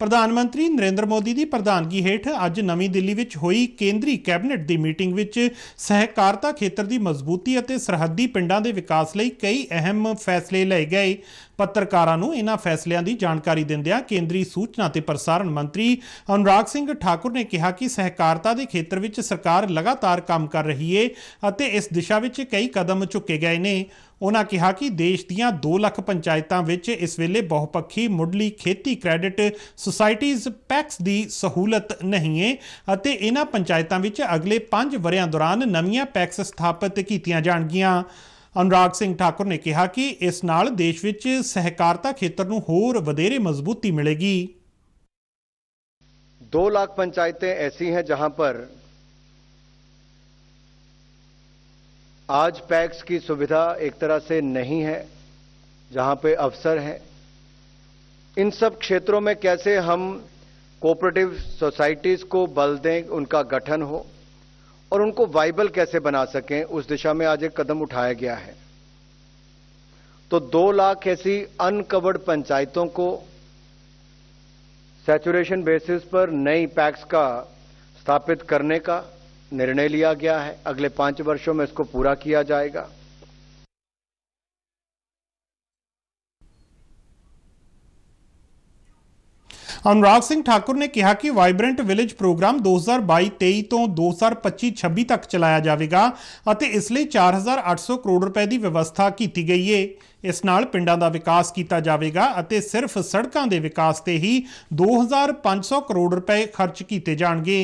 ਪ੍ਰਧਾਨ ਮੰਤਰੀ ਨਰਿੰਦਰ ਮੋਦੀ ਦੀ ਪ੍ਰਧਾਨਗੀ ਹੇਠ ਅੱਜ ਨਵੀਂ ਦਿੱਲੀ ਵਿੱਚ ਹੋਈ ਕੇਂਦਰੀ ਕੈਬਨਿਟ ਦੀ ਮੀਟਿੰਗ ਵਿੱਚ ਸਹਿਕਾਰਤਾ ਖੇਤਰ ਦੀ ਮਜ਼ਬੂਤੀ ਅਤੇ ਸਰਹੱਦੀ ਪਿੰਡਾਂ ਦੇ ਵਿਕਾਸ ਲਈ ਕਈ ਅਹਿਮ ਫੈਸਲੇ ਲਏ ਗਏ ਪੱਤਰਕਾਰਾਂ ਨੂੰ ਇਹਨਾਂ ਫੈਸਲਿਆਂ ਦੀ ਜਾਣਕਾਰੀ ਦਿੰਦਿਆਂ ਕੇਂਦਰੀ ਸੂਚਨਾ ਤੇ ਪ੍ਰਸਾਰਣ ਮੰਤਰੀ ਅਨੁਰਾਗ ਸਿੰਘ ਠਾਕੁਰ ਨੇ ਕਿਹਾ ਕਿ ਸਹਿਕਾਰਤਾ ਦੇ ਖੇਤਰ ਵਿੱਚ ਸਰਕਾਰ ਲਗਾਤਾਰ ਕੰਮ ਕਰ ਰਹੀ ਏ ਅਤੇ ਇਸ ਦਿਸ਼ਾ ਵਿੱਚ ਕਈ ਕਦਮ ਚੁੱਕੇ ਗਏ ਨੇ ਉਹਨਾਂ ਕਿਹਾ ਕਿ ਦੇਸ਼ ਦੀਆਂ 2 ਲੱਖ ਪੰਚਾਇਤਾਂ ਵਿੱਚ ਇਸ ਵੇਲੇ ਬਹੁਪੱਖੀ ਮੁੱਢਲੀ ਖੇਤੀ ਕ੍ਰੈਡਿਟ ਸੁਸਾਇਟੀਆਂ ਪੈਕਸ ਦੀ ਸਹੂਲਤ ਨਹੀਂ ਹੈ ਅਤੇ ਇਹਨਾਂ ਪੰਚਾਇਤਾਂ ਵਿੱਚ ਅਗਲੇ 5 ਵਰਿਆਂ ਦੌਰਾਨ ਨਵੀਆਂ ਪੈਕਸ ਸਥਾਪਿਤ ਕੀਤੀਆਂ ਜਾਣਗੀਆਂ अनुराग सिंह ठाकुर ने कहा कि इस ਨਾਲ ਦੇਸ਼ ਵਿੱਚ ਸਹਿਕਾਰਤਾ ਖੇਤਰ ਨੂੰ ਹੋਰ ਵਧੇਰੇ लाख पंचायतें ऐसी हैं जहां पर आज पैक्स की सुविधा एक तरह से नहीं है जहां पे अवसर हैं इन सब क्षेत्रों में कैसे हम कोऑपरेटिव सोसाइटीज को बल दें उनका गठन हो और उनको वाइबल कैसे बना सकें उस दिशा में आज एक कदम उठाया गया है तो दो लाख ऐसी अनकवर्ड पंचायतों को सेचुरेशन बेसिस पर नई पैक्स का स्थापित करने का निर्णय लिया गया है अगले पांच वर्षों में इसको पूरा किया जाएगा ਅਨੁਰਾਗ ਸਿੰਘ ਠਾਕੁਰ ਨੇ ਕਿਹਾ ਕਿ ਵਾਈਬ੍ਰੈਂਟ ਵਿਲੇਜ ਪ੍ਰੋਗਰਾਮ 2022-23 ਤੋਂ 2025-26 ਤੱਕ ਚਲਾਇਆ ਜਾਵੇਗਾ ਅਤੇ ਇਸ ਲਈ 4800 ਕਰੋੜ ਰੁਪਏ ਦੀ ਵਿਵਸਥਾ ਕੀਤੀ ਗਈ ਹੈ ਇਸ ਨਾਲ ਪਿੰਡਾਂ ਦਾ ਵਿਕਾਸ ਕੀਤਾ ਜਾਵੇਗਾ ਅਤੇ ਸਿਰਫ ਸੜਕਾਂ ਦੇ ਵਿਕਾਸ ਤੇ ਹੀ 2500 ਕਰੋੜ ਰੁਪਏ ਖਰਚ ਕੀਤੇ ਜਾਣਗੇ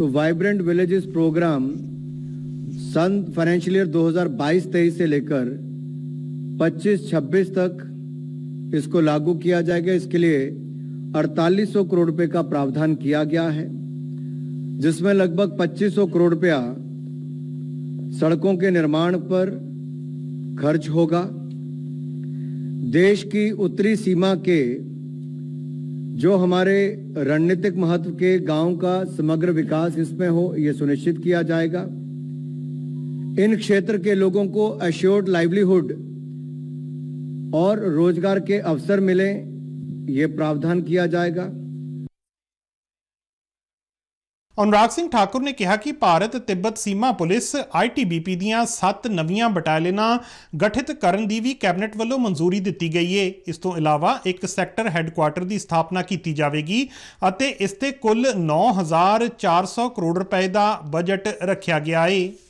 तो ਵਾਈਬ੍ਰੈਂਟ विलेजेस ਪ੍ਰੋਗਰਾਮ सन ਫਾਈਨੈਂਸ਼ੀਅਲ ईयर 2022-23 ਸੇ ਲੇਕਰ 25-26 ਤੱਕ इसको लागू किया जाएगा इसके लिए अड़तालीस करोड़ रुपए का प्रावधान किया गया है जिसमें लगभग 2500 करोड़ रुपया सड़कों के निर्माण पर खर्च होगा देश की उत्तरी सीमा के जो हमारे रणनीतिक महत्व के गांव का समग्र विकास इसमें हो यह सुनिश्चित किया जाएगा इन क्षेत्र के लोगों को अश्योर्ड लाइवलीहुड और रोजगार के अवसर मिले ये प्रावधान किया जाएगा ਅਨੁਰਾਗ ਸਿੰਘ ਠਾਕੁਰ ਨੇ ਕਿਹਾ ਕਿ ਭਾਰਤ ਤਿੱਬਤ ਸੀਮਾ ਪੁਲਿਸ ਆਈਟੀਬੀਪੀ ਦੀਆਂ 7 ਨਵੀਆਂ ਬਟਾਲੀਅਨਾਂ ਗਠਿਤ ਕਰਨ ਦੀ ਵੀ ਕੈਬਨਿਟ ਵੱਲੋਂ ਮਨਜ਼ੂਰੀ ਦਿੱਤੀ ਗਈ ਹੈ ਇਸ ਤੋਂ ਇਲਾਵਾ ਇੱਕ ਸੈਕਟਰ ਹੈੱਡਕੁਆਰਟਰ ਦੀ ਸਥਾਪਨਾ ਕੀਤੀ ਜਾਵੇਗੀ ਅਤੇ ਇਸ ਤੇ ਕੁੱਲ 9400 ਕਰੋੜ ਰੁਪਏ ਦਾ ਬਜਟ ਰੱਖਿਆ ਗਿਆ ਹੈ